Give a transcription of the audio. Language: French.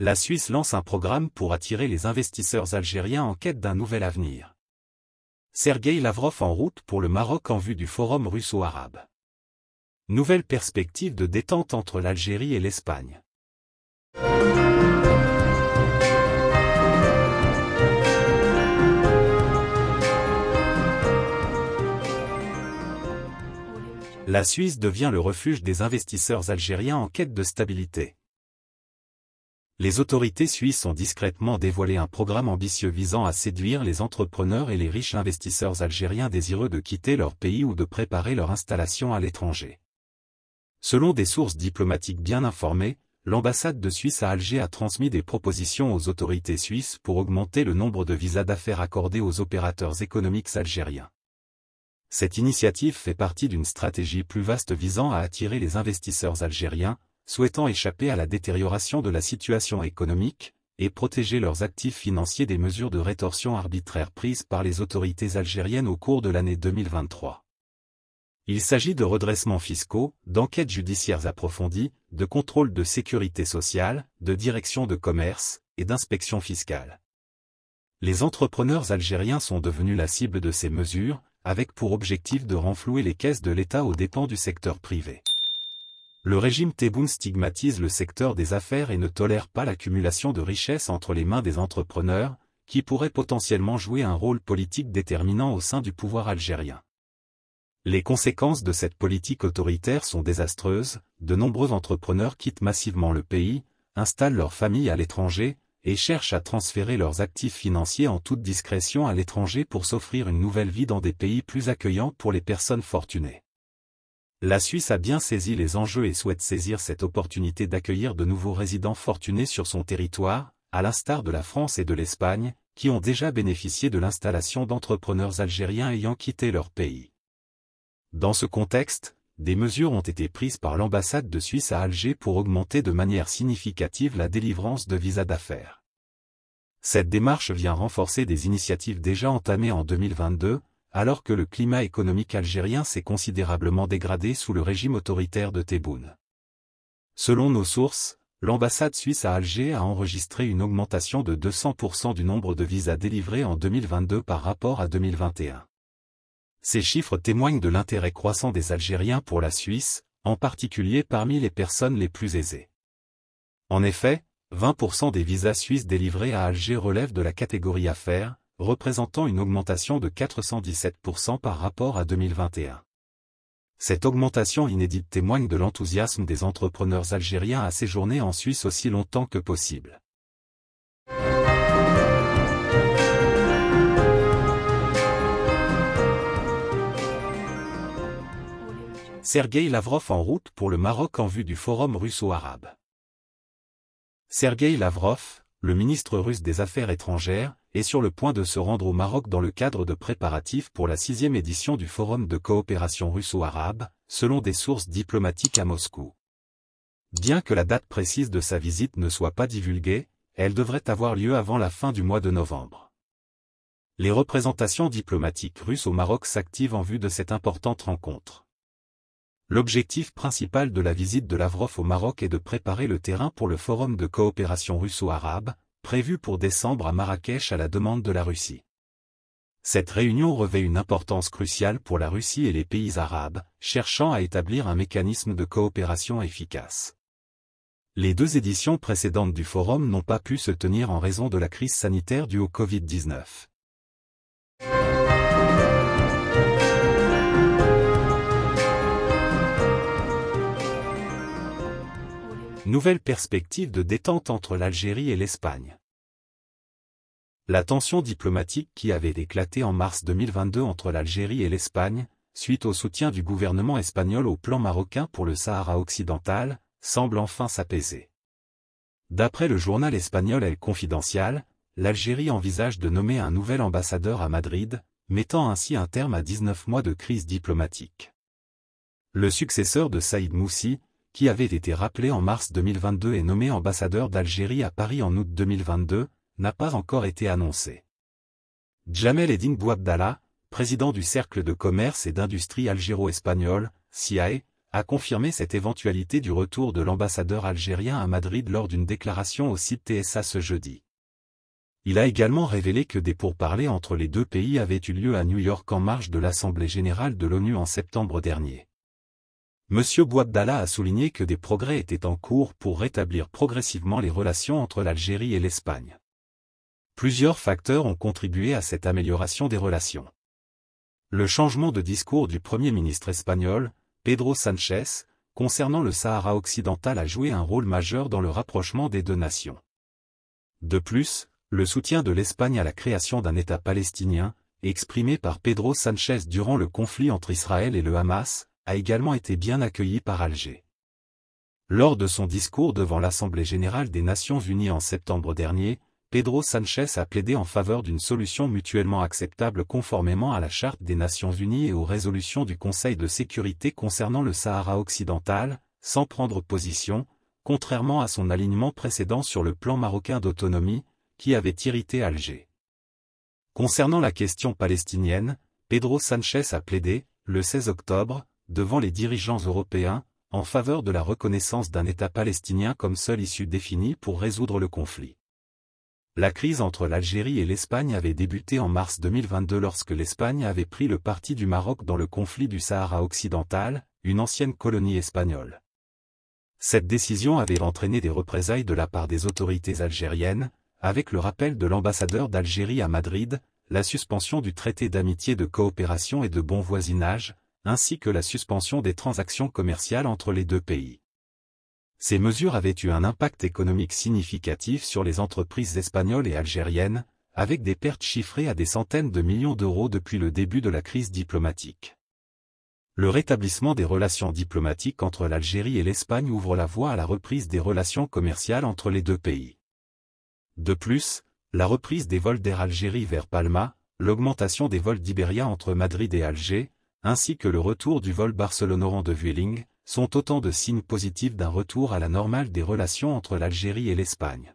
la Suisse lance un programme pour attirer les investisseurs algériens en quête d'un nouvel avenir. Sergueï Lavrov en route pour le Maroc en vue du forum russo-arabe. Nouvelle perspective de détente entre l'Algérie et l'Espagne. La Suisse devient le refuge des investisseurs algériens en quête de stabilité les autorités suisses ont discrètement dévoilé un programme ambitieux visant à séduire les entrepreneurs et les riches investisseurs algériens désireux de quitter leur pays ou de préparer leur installation à l'étranger. Selon des sources diplomatiques bien informées, l'ambassade de Suisse à Alger a transmis des propositions aux autorités suisses pour augmenter le nombre de visas d'affaires accordés aux opérateurs économiques algériens. Cette initiative fait partie d'une stratégie plus vaste visant à attirer les investisseurs algériens, souhaitant échapper à la détérioration de la situation économique, et protéger leurs actifs financiers des mesures de rétorsion arbitraire prises par les autorités algériennes au cours de l'année 2023. Il s'agit de redressements fiscaux, d'enquêtes judiciaires approfondies, de contrôles de sécurité sociale, de direction de commerce et d'inspection fiscale. Les entrepreneurs algériens sont devenus la cible de ces mesures, avec pour objectif de renflouer les caisses de l'État aux dépens du secteur privé le régime Tebboune stigmatise le secteur des affaires et ne tolère pas l'accumulation de richesses entre les mains des entrepreneurs, qui pourraient potentiellement jouer un rôle politique déterminant au sein du pouvoir algérien. Les conséquences de cette politique autoritaire sont désastreuses, de nombreux entrepreneurs quittent massivement le pays, installent leurs familles à l'étranger, et cherchent à transférer leurs actifs financiers en toute discrétion à l'étranger pour s'offrir une nouvelle vie dans des pays plus accueillants pour les personnes fortunées. La Suisse a bien saisi les enjeux et souhaite saisir cette opportunité d'accueillir de nouveaux résidents fortunés sur son territoire, à l'instar de la France et de l'Espagne, qui ont déjà bénéficié de l'installation d'entrepreneurs algériens ayant quitté leur pays. Dans ce contexte, des mesures ont été prises par l'ambassade de Suisse à Alger pour augmenter de manière significative la délivrance de visas d'affaires. Cette démarche vient renforcer des initiatives déjà entamées en 2022, alors que le climat économique algérien s'est considérablement dégradé sous le régime autoritaire de Tebboune. Selon nos sources, l'ambassade suisse à Alger a enregistré une augmentation de 200% du nombre de visas délivrés en 2022 par rapport à 2021. Ces chiffres témoignent de l'intérêt croissant des Algériens pour la Suisse, en particulier parmi les personnes les plus aisées. En effet, 20% des visas suisses délivrés à Alger relèvent de la catégorie affaires, représentant une augmentation de 417% par rapport à 2021. Cette augmentation inédite témoigne de l'enthousiasme des entrepreneurs algériens à séjourner en Suisse aussi longtemps que possible. Sergueï Lavrov en route pour le Maroc en vue du forum russo-arabe. Sergueï Lavrov, le ministre russe des Affaires étrangères, est sur le point de se rendre au Maroc dans le cadre de préparatifs pour la sixième édition du Forum de coopération russo-arabe, selon des sources diplomatiques à Moscou. Bien que la date précise de sa visite ne soit pas divulguée, elle devrait avoir lieu avant la fin du mois de novembre. Les représentations diplomatiques russes au Maroc s'activent en vue de cette importante rencontre. L'objectif principal de la visite de Lavrov au Maroc est de préparer le terrain pour le forum de coopération russo-arabe, prévue pour décembre à Marrakech à la demande de la Russie. Cette réunion revêt une importance cruciale pour la Russie et les pays arabes, cherchant à établir un mécanisme de coopération efficace. Les deux éditions précédentes du forum n'ont pas pu se tenir en raison de la crise sanitaire due au Covid-19. Nouvelle perspective de détente entre l'Algérie et l'Espagne. La tension diplomatique qui avait éclaté en mars 2022 entre l'Algérie et l'Espagne, suite au soutien du gouvernement espagnol au plan marocain pour le Sahara occidental, semble enfin s'apaiser. D'après le journal espagnol El Confidencial, l'Algérie envisage de nommer un nouvel ambassadeur à Madrid, mettant ainsi un terme à 19 mois de crise diplomatique. Le successeur de Saïd Moussi, qui avait été rappelé en mars 2022 et nommé ambassadeur d'Algérie à Paris en août 2022, n'a pas encore été annoncé. Jamel Eddine Bouabdallah, président du Cercle de commerce et d'industrie algéro-espagnol, CIAE, a confirmé cette éventualité du retour de l'ambassadeur algérien à Madrid lors d'une déclaration au site TSA ce jeudi. Il a également révélé que des pourparlers entre les deux pays avaient eu lieu à New York en marge de l'Assemblée générale de l'ONU en septembre dernier. M. Bouabdallah a souligné que des progrès étaient en cours pour rétablir progressivement les relations entre l'Algérie et l'Espagne. Plusieurs facteurs ont contribué à cette amélioration des relations. Le changement de discours du Premier ministre espagnol, Pedro Sánchez, concernant le Sahara occidental a joué un rôle majeur dans le rapprochement des deux nations. De plus, le soutien de l'Espagne à la création d'un État palestinien, exprimé par Pedro Sánchez durant le conflit entre Israël et le Hamas, a également été bien accueilli par Alger. Lors de son discours devant l'Assemblée générale des Nations unies en septembre dernier, Pedro Sanchez a plaidé en faveur d'une solution mutuellement acceptable conformément à la Charte des Nations Unies et aux résolutions du Conseil de sécurité concernant le Sahara occidental, sans prendre position, contrairement à son alignement précédent sur le plan marocain d'autonomie, qui avait irrité Alger. Concernant la question palestinienne, Pedro Sanchez a plaidé, le 16 octobre, devant les dirigeants européens, en faveur de la reconnaissance d'un État palestinien comme seule issue définie pour résoudre le conflit. La crise entre l'Algérie et l'Espagne avait débuté en mars 2022 lorsque l'Espagne avait pris le parti du Maroc dans le conflit du Sahara occidental, une ancienne colonie espagnole. Cette décision avait entraîné des représailles de la part des autorités algériennes, avec le rappel de l'ambassadeur d'Algérie à Madrid, la suspension du traité d'amitié de coopération et de bon voisinage, ainsi que la suspension des transactions commerciales entre les deux pays. Ces mesures avaient eu un impact économique significatif sur les entreprises espagnoles et algériennes, avec des pertes chiffrées à des centaines de millions d'euros depuis le début de la crise diplomatique. Le rétablissement des relations diplomatiques entre l'Algérie et l'Espagne ouvre la voie à la reprise des relations commerciales entre les deux pays. De plus, la reprise des vols d'Air Algérie vers Palma, l'augmentation des vols d'Iberia entre Madrid et Alger, ainsi que le retour du vol barcelone de Vueling, sont autant de signes positifs d'un retour à la normale des relations entre l'Algérie et l'Espagne.